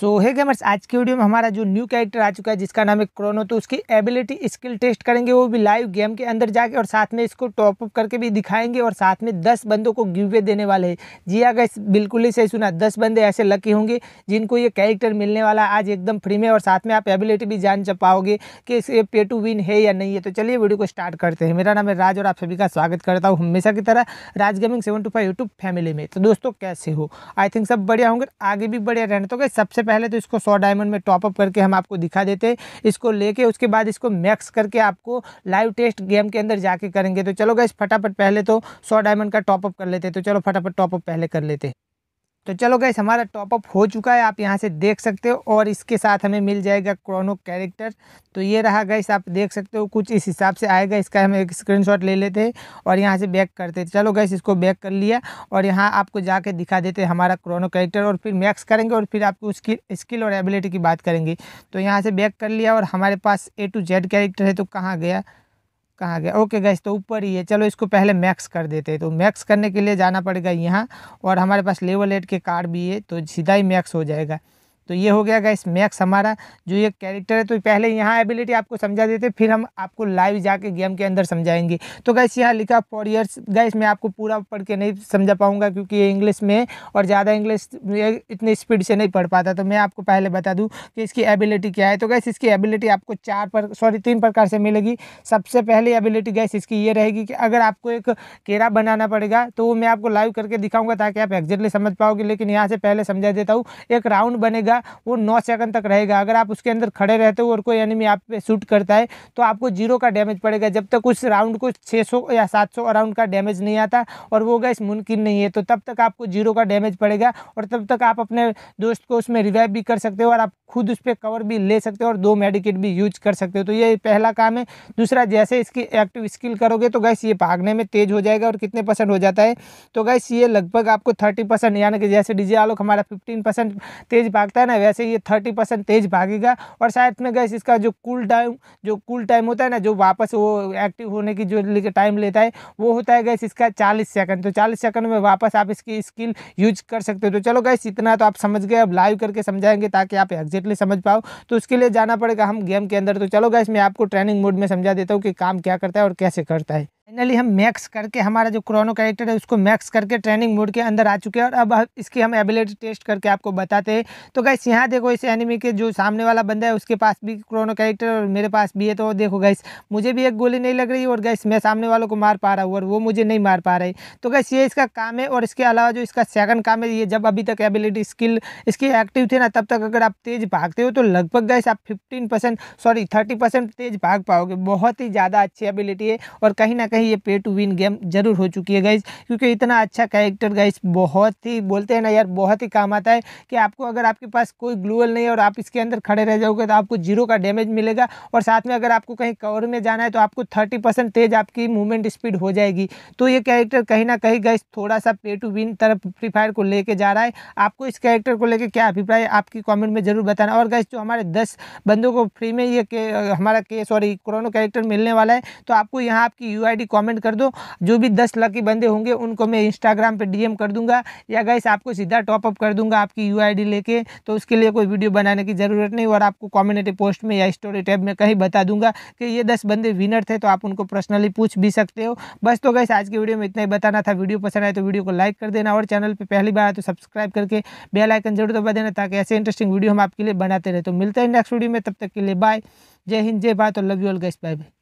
सो hey gamers आज की video में हमारा जो न्यू कैरेक्टर आ चुका है जिसका नाम है क्रोनो तो उसकी एबिलिटी स्किल टेस्ट करेंगे वो भी लाइव गेम के अंदर जाके और साथ में इसको टॉपअप करके भी दिखाएंगे और साथ में दस बंदों को गिवे देने वाले हैं जी अगर हाँ बिल्कुल ही सही सुना दस बंदे ऐसे लकी होंगे जिनको ये कैरेक्टर मिलने वाला आज एकदम फ्री में और साथ में आप एबिलिटी भी जान पाओगे कि इसे पे टू विन है या नहीं है तो चलिए वीडियो को स्टार्ट करते हैं मेरा नाम है राज और आप सभी का स्वागत करता हूँ हमेशा की तरह Raj gaming seven two five YouTube family में तो दोस्तों कैसे हो आई थिंक सब बढ़िया होंगे आगे भी बढ़िया रहने तो सबसे पहले तो इसको सौ डायमंड में टॉपअप करके हम आपको दिखा देते इसको लेके उसके बाद इसको मैक्स करके आपको लाइव टेस्ट गेम के अंदर जाके करेंगे तो चलो गैस फटाफट पहले तो सौ डायमंड का टॉपअप कर लेते तो चलो फटाफट टॉपअप पहले कर लेते तो चलो गैस हमारा टॉपअप हो चुका है आप यहाँ से देख सकते हो और इसके साथ हमें मिल जाएगा क्रोनो कैरेक्टर तो ये रहा गैस आप देख सकते हो कुछ इस हिसाब से आएगा इसका हम एक स्क्रीनशॉट ले लेते हैं और यहाँ से बैक करते चलो गैस इसको बैक कर लिया और यहाँ आपको जाके दिखा देते हमारा क्रोनो कैरेक्टर और फिर मैक्स करेंगे और फिर आपको उसकी स्किल और एबिलिटी की बात करेंगे तो यहाँ से बैक कर लिया और हमारे पास ए टू जेड कैरेक्टर है तो कहाँ गया कहाँ गया ओके गैस तो ऊपर ही है चलो इसको पहले मैक्स कर देते हैं तो मैक्स करने के लिए जाना पड़ेगा यहाँ और हमारे पास लेवल एट के कार्ड भी है तो सीधा ही मैक्स हो जाएगा तो ये हो गया गाइस मैक्स हमारा जो ये कैरेक्टर है तो पहले यहाँ एबिलिटी आपको समझा देते फिर हम आपको लाइव जाके गेम के अंदर समझाएंगे तो गाइस यहाँ लिखा फॉर ईयर्स गाइस मैं आपको पूरा पढ़ के नहीं समझा पाऊँगा क्योंकि ये इंग्लिश में और ज़्यादा इंग्लिश इतनी स्पीड से नहीं पढ़ पाता तो मैं आपको पहले बता दूँ कि इसकी एबिलिटी क्या है तो गैस इसकी एबिलिटी आपको चार पर सॉरी तीन प्रकार से मिलेगी सबसे पहले एबिलिटी गैस इसकी ये रहेगी कि अगर आपको एक केरा बनाना पड़ेगा तो वो मैं आपको लाइव करके दिखाऊंगा ताकि आप एग्जैक्टली समझ पाओगे लेकिन यहाँ से पहले समझा देता हूँ एक राउंड बनेगा रहेगा वो नौ सेकंड तक रहेगा अगर आप उसके अंदर खड़े रहते हो और कोई एनिमी आप पे शूट करता है तो आपको जीरो का डैमेज पड़ेगा जब तक उस राउंड को सौ या सौ राउंड का डैमेज नहीं आता और वो गैस मुमकिन नहीं है तो तब तक आपको जीरो का डैमेज पड़ेगा और तब तक आप अपने दोस्त को उसमें रिवाइव भी कर सकते हो और आप खुद उस पर कवर भी ले सकते हो और दो मेडिकेट भी यूज कर सकते हो तो ये पहला काम है दूसरा जैसे इसकी एक्टिव स्किल करोगे तो गैस ये भागने में तेज हो जाएगा और कितने परसेंट हो जाता है तो गैस ये लगभग आपको थर्टी परसेंट यानी कि जैसे डीजे आलोक हमारा फिफ्टीन परसेंट तेज भागता है ना वैसे ये थर्टी परसेंट तेज भागेगा और शायद में गैस इसका जो कुल टाइम जो कुल टाइम होता है ना जो वापस वो एक्टिव होने की जो टाइम लेता है वो होता है गैस इसका चालीस सेकंड तो चालीस सेकंड में वापस आप इसकी स्किल यूज कर सकते हो तो चलो गैस इतना तो आप समझ गए अब लाइव करके समझाएंगे ताकि आप एग्जिट कंप्लीटली समझ पाओ तो उसके लिए जाना पड़ेगा हम गेम के अंदर तो चलो गाइस मैं आपको ट्रेनिंग मोड में समझा देता हूँ कि काम क्या करता है और कैसे करता है फाइनली हम मैक्स करके हमारा जो क्रोनो कैरेक्टर है उसको मैक्स करके ट्रेनिंग मोड के अंदर आ चुके हैं और अब इसकी हम एबिलिटी टेस्ट करके आपको बताते हैं तो गैस यहाँ देखो इस एनिमी के जो सामने वाला बंदा है उसके पास भी क्रोनो कैरेक्टर और मेरे पास भी है तो देखो गैस मुझे भी एक गोली नहीं लग रही और गैस मैं सामने वालों को मार पा रहा हूँ और वो मुझे नहीं मार पा रही तो गैस ये इसका काम है और इसके अलावा जो इसका सेकंड काम है ये जब अभी तक एबिलिटी स्किल इसकी एक्टिव थे ना तब तक अगर आप तेज़ भागते हो तो लगभग गैस आप फिफ्टीन सॉरी थर्टी तेज़ भाग पाओगे बहुत ही ज़्यादा अच्छी एबिलिटी है और कहीं ना कहीं ही ये पे टू विन गेम जरूर हो चुकी है गाइज क्योंकि इतना अच्छा कैरेक्टर गाइज बहुत ही बोलते हैं ना यार बहुत ही काम आता है कि आपको अगर आपके पास कोई ग्लूअल नहीं है और आप इसके अंदर खड़े रह जाओगे तो आपको जीरो का डैमेज मिलेगा और साथ में अगर आपको कहीं कवर में जाना है तो आपको थर्टी तेज आपकी मूवमेंट स्पीड हो जाएगी तो ये कैरेक्टर कहीं ना कहीं गाइज थोड़ा सा पे टू विन तरफ फ्री फायर को लेके जा रहा है आपको इस कैरेक्टर को लेकर क्या अभिप्राय आपकी कॉमेंट में जरूर बताना और गाइज जो हमारे दस बंदों को फ्री में ये हमारा के सॉरी क्रोनो कैरेक्टर मिलने वाला है तो आपको यहाँ आपकी यू कमेंट कर दो जो भी दस लकी बंदे होंगे उनको मैं इंस्टाग्राम पे डीएम कर दूंगा या गैस आपको सीधा टॉपअप कर दूंगा आपकी यू लेके तो उसके लिए कोई वीडियो बनाने की ज़रूरत नहीं और आपको कॉम्युनिटी पोस्ट में या स्टोरी टैब में कहीं बता दूंगा कि ये दस बंदे विनर थे तो आप उनको पर्सनली पूछ भी सकते हो बस तो गैस आज की वीडियो में इतना ही बताना था वीडियो पसंद आए तो वीडियो को लाइक कर देना और चैनल पर पहली बार तो सब्सक्राइब करके बेल आइकन जरूर दबा देना ताकि ऐसे इंटरेस्टिंग वीडियो हम आपके लिए बनाते रहे तो मिलते हैं नेक्स्ट वीडियो में तब तक के लिए बाय जय हिंद जय भारत और love you all guys bye bye